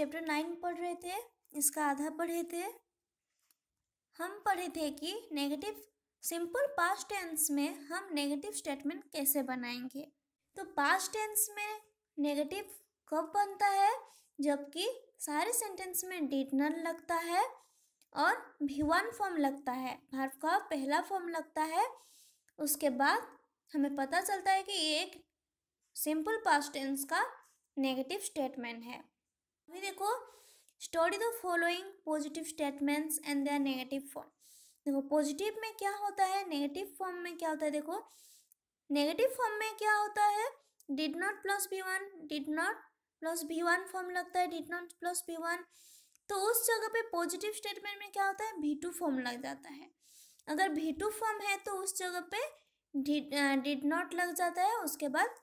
chapter nine पढ़ रहे थे इसका आधा पढ़े थे हम पढ़े थे कि नेगेटिव सिंपल पास्ट टेंस में हम नेगेटिव स्टेटमेंट कैसे बनाएंगे तो पास्ट टेंस में नेगेटिव कब बनता है जबकि सारे सेंटेंस में डिड लगता है और भी वन फॉर्म लगता है भार्व का पहला फॉर्म लगता है उसके बाद हमें पता चलता है कि ये एक सिंपल पास्ट टेंस का नेगेटिव स्टेटमेंट है अभी देखो study the following positive statements and their negative form देखो पॉजिटिव में क्या होता है नेगेटिव फॉर्म में क्या होता है देखो नेगेटिव फॉर्म में क्या होता है did not plus V one did not plus V one form लगता है did not plus V one तो उस जगह पे पॉजिटिव स्टेटमेंट में क्या होता है भी टू फॉर्म लग जाता है अगर भी टू फॉर्म है तो उस जगह पे डिड नॉट लग जाता है उसके बाद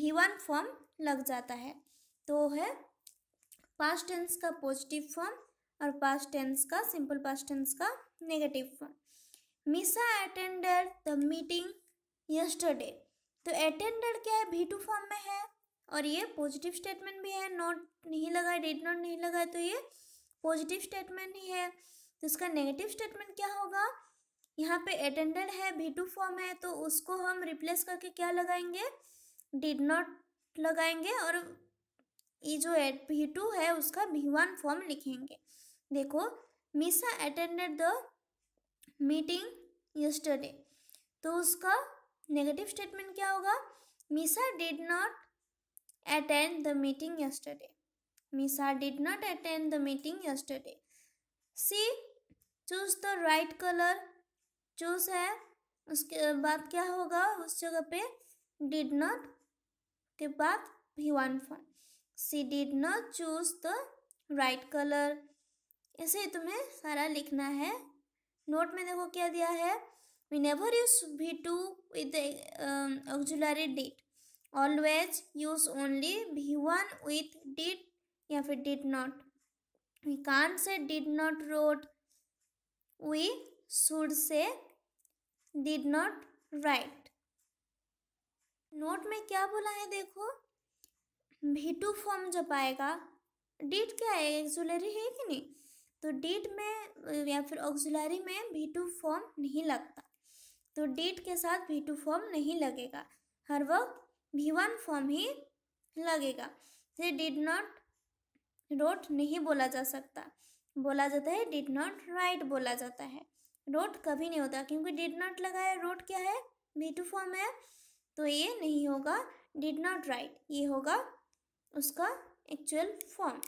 भी वन फॉर्म लग जाता है तो है पास्ट टेंस का पॉजिटिव फॉर्म और पास्ट टेंस का सिंपल पास्ट टेंस का negative form Misa attended the meeting yesterday तो अटेंडेड क्या है भी टू फॉर्म में है और ये पॉजिटिव स्टेटमेंट भी है नॉट नहीं लगा डेड नॉट नहीं लगा तो ये पॉजिटिव स्टेटमेंट ही है तो इसका नेगेटिव स्टेटमेंट क्या होगा यहाँ पे अटेंडेड है भी टू फॉर्म है तो उसको हम रिप्लेस करके क्या लगाएंगे डिड नॉट लगाएंगे और ये जो एट भी टू है उसका भी वन फॉर्म लिखेंगे देखो मिसा अटेंडेड द मीटिंग यस्टरडे तो उसका नेगेटिव स्टेटमेंट क्या होगा Misa did not attend the meeting yesterday Misa did not attend the meeting yesterday she choose the right colour choose है उसके बाद क्या होगा उस जगह पे डिड नॉट के बाद भी one form she did not choose the right colour ऐसे ही तुम्हें सारा लिखना है नोट में देखो क्या दिया है we never use V two with auxiliary did always use only V one with did या फिर did not we can't say did not wrote we should say did not write note में क्या बोला है देखो भी टू फॉर्म जब आएगा डेट क्या है एक्जुलरी है कि नहीं तो डेट में या फिर ऑक्जुलरी में भी टू फॉर्म नहीं लगता तो डेट के साथ भी टू फॉर्म नहीं लगेगा हर वक्त भी वन फॉर्म ही लगेगा तो डिड नॉट रोट नहीं बोला जा सकता बोला जाता है डिड नॉट राइट बोला जाता है रोट कभी नहीं होता क्योंकि डिड नॉट लगा है रोट क्या है भी टू फॉर्म है तो ये नहीं होगा डिड नॉट राइट ये होगा उसका एक्चुअल फॉर्म